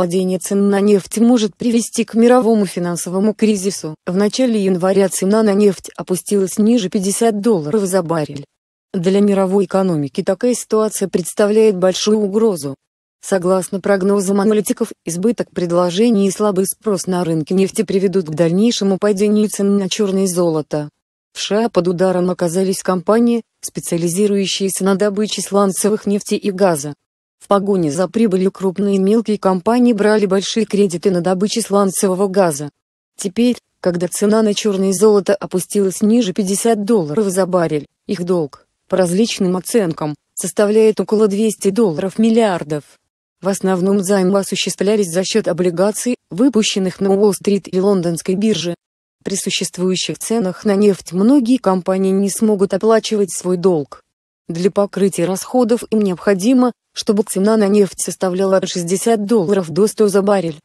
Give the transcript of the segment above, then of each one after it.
Падение цен на нефть может привести к мировому финансовому кризису. В начале января цена на нефть опустилась ниже 50 долларов за баррель. Для мировой экономики такая ситуация представляет большую угрозу. Согласно прогнозам аналитиков, избыток предложений и слабый спрос на рынке нефти приведут к дальнейшему падению цен на черное золото. В США под ударом оказались компании, специализирующиеся на добыче сланцевых нефти и газа. В погоне за прибылью крупные и мелкие компании брали большие кредиты на добычу сланцевого газа. Теперь, когда цена на черное золото опустилась ниже 50 долларов за баррель, их долг, по различным оценкам, составляет около 200 долларов миллиардов. В основном займы осуществлялись за счет облигаций, выпущенных на Уолл-стрит и лондонской бирже. При существующих ценах на нефть многие компании не смогут оплачивать свой долг. Для покрытия расходов им необходимо, чтобы цена на нефть составляла 60 долларов до 100 за баррель.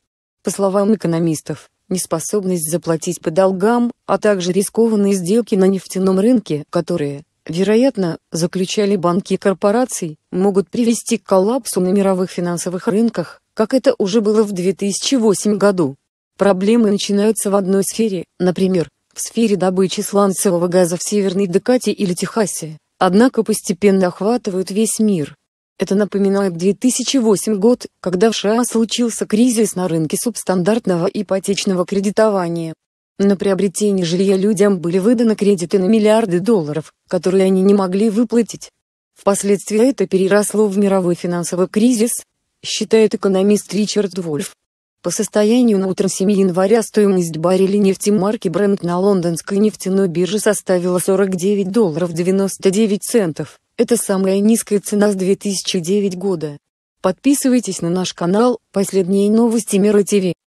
По словам экономистов, неспособность заплатить по долгам, а также рискованные сделки на нефтяном рынке, которые, вероятно, заключали банки и корпорации, могут привести к коллапсу на мировых финансовых рынках, как это уже было в 2008 году. Проблемы начинаются в одной сфере, например, в сфере добычи сланцевого газа в Северной Дакоте или Техасе, однако постепенно охватывают весь мир. Это напоминает 2008 год, когда в США случился кризис на рынке субстандартного ипотечного кредитования. На приобретение жилья людям были выданы кредиты на миллиарды долларов, которые они не могли выплатить. Впоследствии это переросло в мировой финансовый кризис, считает экономист Ричард Вольф. По состоянию на утро 7 января стоимость барреля нефти марки Brent на лондонской нефтяной бирже составила 49 долларов 99 центов. Это самая низкая цена с 2009 года. Подписывайтесь на наш канал, последние новости Мира ТВ.